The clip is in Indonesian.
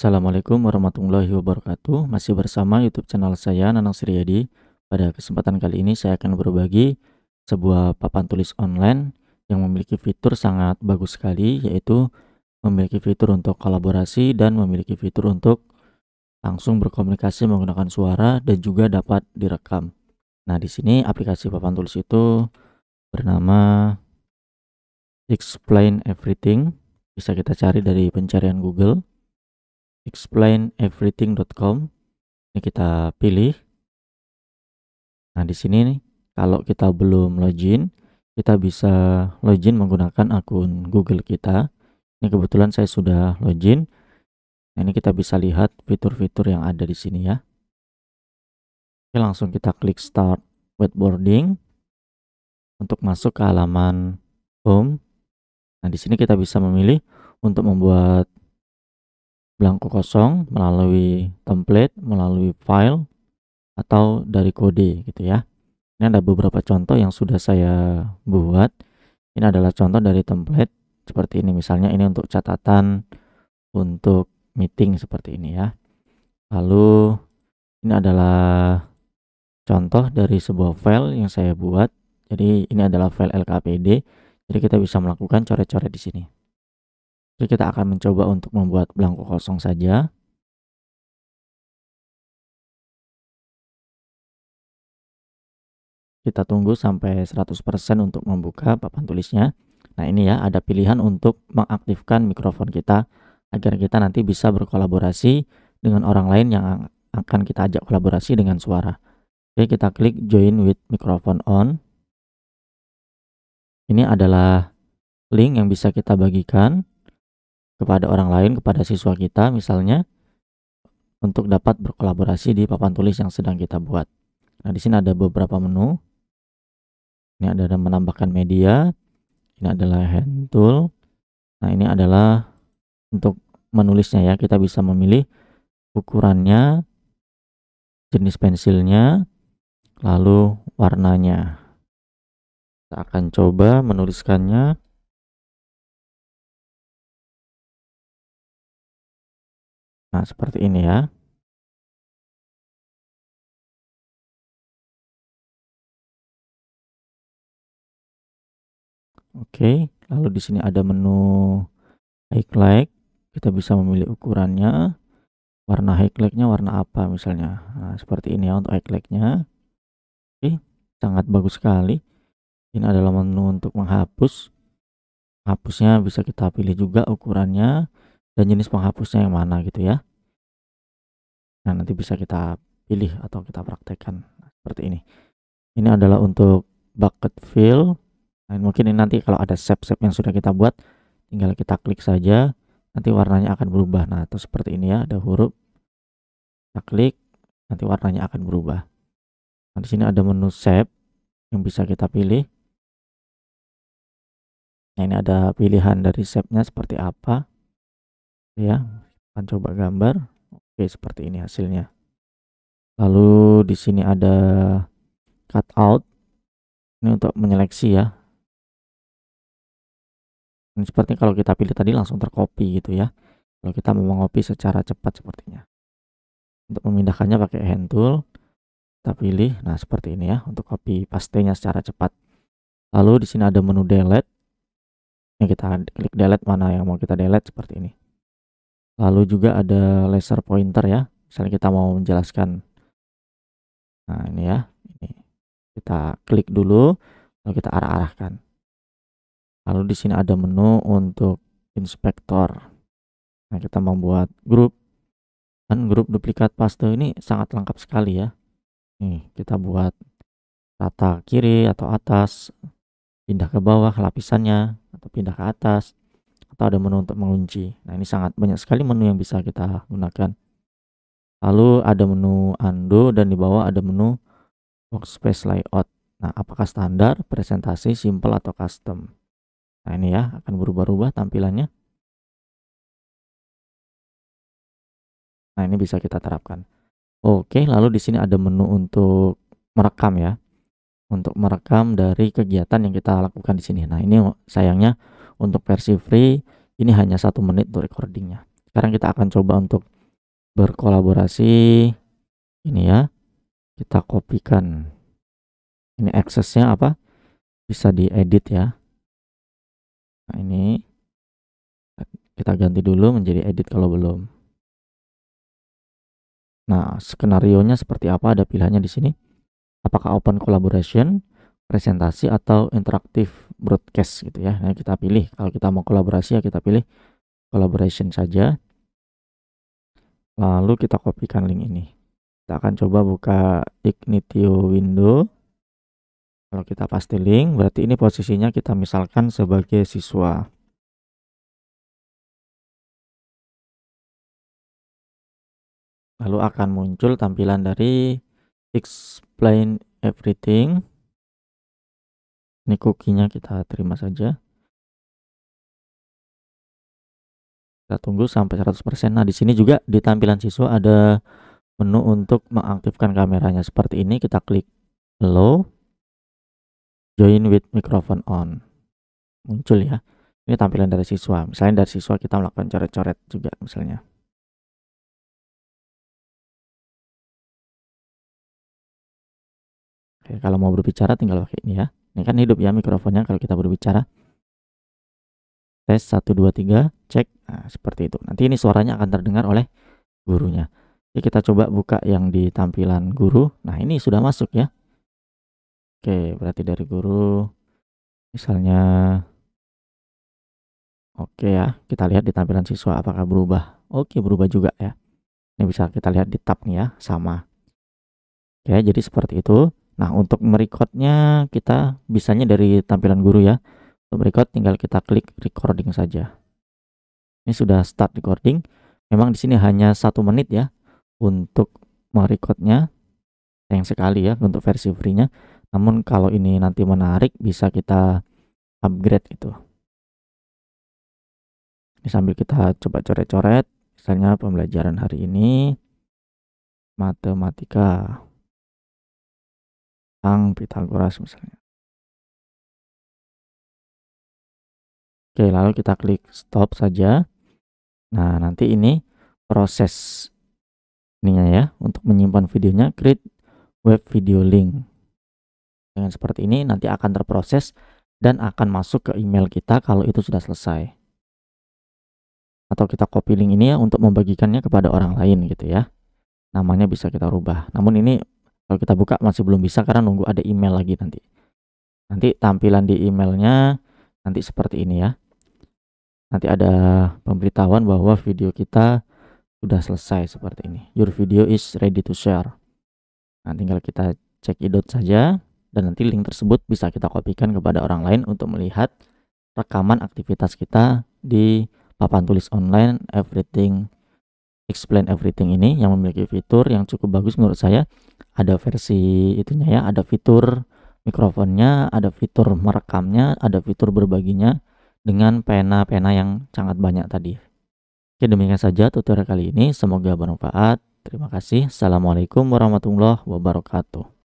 Assalamualaikum warahmatullahi wabarakatuh Masih bersama youtube channel saya Nanang Sriyadi Pada kesempatan kali ini saya akan berbagi sebuah papan tulis online yang memiliki fitur sangat bagus sekali yaitu memiliki fitur untuk kolaborasi dan memiliki fitur untuk langsung berkomunikasi menggunakan suara dan juga dapat direkam. Nah, di sini aplikasi papan tulis itu bernama Explain Everything. Bisa kita cari dari pencarian Google explaineverything.com. Ini kita pilih. Nah, di sini nih, kalau kita belum login, kita bisa login menggunakan akun Google kita. Ini kebetulan saya sudah login. Nah, ini kita bisa lihat fitur-fitur yang ada di sini ya. Oke, langsung kita klik start webboarding untuk masuk ke halaman home. Nah, di sini kita bisa memilih untuk membuat belangko kosong melalui template, melalui file, atau dari kode gitu ya. Ini ada beberapa contoh yang sudah saya buat. Ini adalah contoh dari template seperti ini. Misalnya ini untuk catatan untuk meeting seperti ini ya. Lalu ini adalah contoh dari sebuah file yang saya buat. Jadi ini adalah file LKPD. Jadi kita bisa melakukan coret-coret di sini. Oke, kita akan mencoba untuk membuat belangko kosong saja. Kita tunggu sampai 100% untuk membuka papan tulisnya. Nah ini ya, ada pilihan untuk mengaktifkan mikrofon kita agar kita nanti bisa berkolaborasi dengan orang lain yang akan kita ajak kolaborasi dengan suara. Oke, kita klik join with microphone on. Ini adalah link yang bisa kita bagikan kepada orang lain, kepada siswa kita misalnya untuk dapat berkolaborasi di papan tulis yang sedang kita buat. Nah, di sini ada beberapa menu. Ini adalah menambahkan media. Ini adalah hand tool. Nah, ini adalah untuk menulisnya ya. Kita bisa memilih ukurannya, jenis pensilnya, lalu warnanya. Kita akan coba menuliskannya. Nah, seperti ini ya. Oke, lalu di sini ada menu high light. Kita bisa memilih ukurannya, warna high warna apa misalnya. Nah, seperti ini ya untuk high Oke, sangat bagus sekali. Ini adalah menu untuk menghapus. Hapusnya bisa kita pilih juga ukurannya, dan jenis penghapusnya yang mana gitu ya. Nah, nanti bisa kita pilih atau kita praktekkan seperti ini. Ini adalah untuk bucket fill. Nah, mungkin ini nanti kalau ada shape-shape yang sudah kita buat, tinggal kita klik saja. Nanti warnanya akan berubah. Nah, atau seperti ini ya, ada huruf. Kita klik, nanti warnanya akan berubah. Nah, di sini ada menu shape yang bisa kita pilih. Nah, ini ada pilihan dari shape-nya seperti apa ya akan coba gambar oke seperti ini hasilnya lalu di sini ada cut out ini untuk menyeleksi ya ini seperti kalau kita pilih tadi langsung tercopy gitu ya kalau kita mau mengopi secara cepat sepertinya untuk memindahkannya pakai hand tool kita pilih nah seperti ini ya untuk copy pastinya secara cepat lalu di sini ada menu delete ini kita klik delete mana yang mau kita delete seperti ini Lalu juga ada laser pointer ya. Misalnya kita mau menjelaskan. Nah, ini ya. Ini. Kita klik dulu, lalu kita arah-arahkan. Lalu di sini ada menu untuk inspektor. Nah, kita membuat grup. Dan grup duplikat paste ini sangat lengkap sekali ya. Nih, kita buat rata kiri atau atas, pindah ke bawah lapisannya atau pindah ke atas ada menu untuk mengunci. Nah, ini sangat banyak sekali menu yang bisa kita gunakan. Lalu ada menu undo dan di bawah ada menu workspace layout. Nah, apakah standar, presentasi, simple, atau custom? Nah, ini ya, akan berubah-ubah tampilannya. Nah, ini bisa kita terapkan. Oke, lalu di sini ada menu untuk merekam ya. Untuk merekam dari kegiatan yang kita lakukan di sini. Nah, ini sayangnya untuk versi free ini hanya satu menit untuk recordingnya sekarang kita akan coba untuk berkolaborasi ini ya kita kopikan ini aksesnya apa bisa diedit ya nah ini kita ganti dulu menjadi edit kalau belum nah skenario nya seperti apa ada pilihannya di sini apakah open collaboration presentasi atau interaktif broadcast gitu ya. Nah, kita pilih kalau kita mau kolaborasi ya kita pilih collaboration saja. Lalu kita kopikan link ini. Kita akan coba buka Ignitio window. Kalau kita paste link, berarti ini posisinya kita misalkan sebagai siswa. Lalu akan muncul tampilan dari explain everything. Ini cookie-nya kita terima saja. Kita tunggu sampai 100%. Nah, di sini juga di tampilan siswa ada menu untuk mengaktifkan kameranya seperti ini. Kita klik Hello, join with microphone on. Muncul ya. Ini tampilan dari siswa. Misalnya dari siswa kita melakukan coret-coret juga misalnya. Oke, kalau mau berbicara tinggal pakai ini ya. Ini kan hidup ya mikrofonnya kalau kita berbicara. Tes 1, 2, 3, cek. Nah, seperti itu. Nanti ini suaranya akan terdengar oleh gurunya. Oke, kita coba buka yang di tampilan guru. Nah ini sudah masuk ya. Oke, berarti dari guru. Misalnya. Oke ya, kita lihat di tampilan siswa apakah berubah. Oke, berubah juga ya. Ini bisa kita lihat di tab nih ya, sama. Oke, jadi seperti itu. Nah, untuk merecordnya kita bisanya dari tampilan guru ya. Untuk record tinggal kita klik recording saja. Ini sudah start recording. Memang di sini hanya satu menit ya untuk merecordnya. yang sekali ya untuk versi free-nya. Namun kalau ini nanti menarik bisa kita upgrade itu. Ini sambil kita coba coret-coret. Misalnya pembelajaran hari ini matematika tentang Pitagoras misalnya. Oke, lalu kita klik stop saja. Nah, nanti ini proses ininya ya untuk menyimpan videonya create web video link. Dengan seperti ini nanti akan terproses dan akan masuk ke email kita kalau itu sudah selesai. Atau kita copy link ini ya untuk membagikannya kepada orang lain gitu ya. Namanya bisa kita rubah. Namun ini kalau kita buka masih belum bisa karena nunggu ada email lagi nanti. Nanti tampilan di emailnya nanti seperti ini ya. Nanti ada pemberitahuan bahwa video kita sudah selesai seperti ini. Your video is ready to share. Nah, tinggal kita cek idot saja dan nanti link tersebut bisa kita kopikan kepada orang lain untuk melihat rekaman aktivitas kita di papan tulis online everything explain everything ini yang memiliki fitur yang cukup bagus menurut saya ada versi itunya ya ada fitur mikrofonnya ada fitur merekamnya ada fitur berbaginya dengan pena-pena yang sangat banyak tadi oke demikian saja tutorial kali ini semoga bermanfaat terima kasih assalamualaikum warahmatullahi wabarakatuh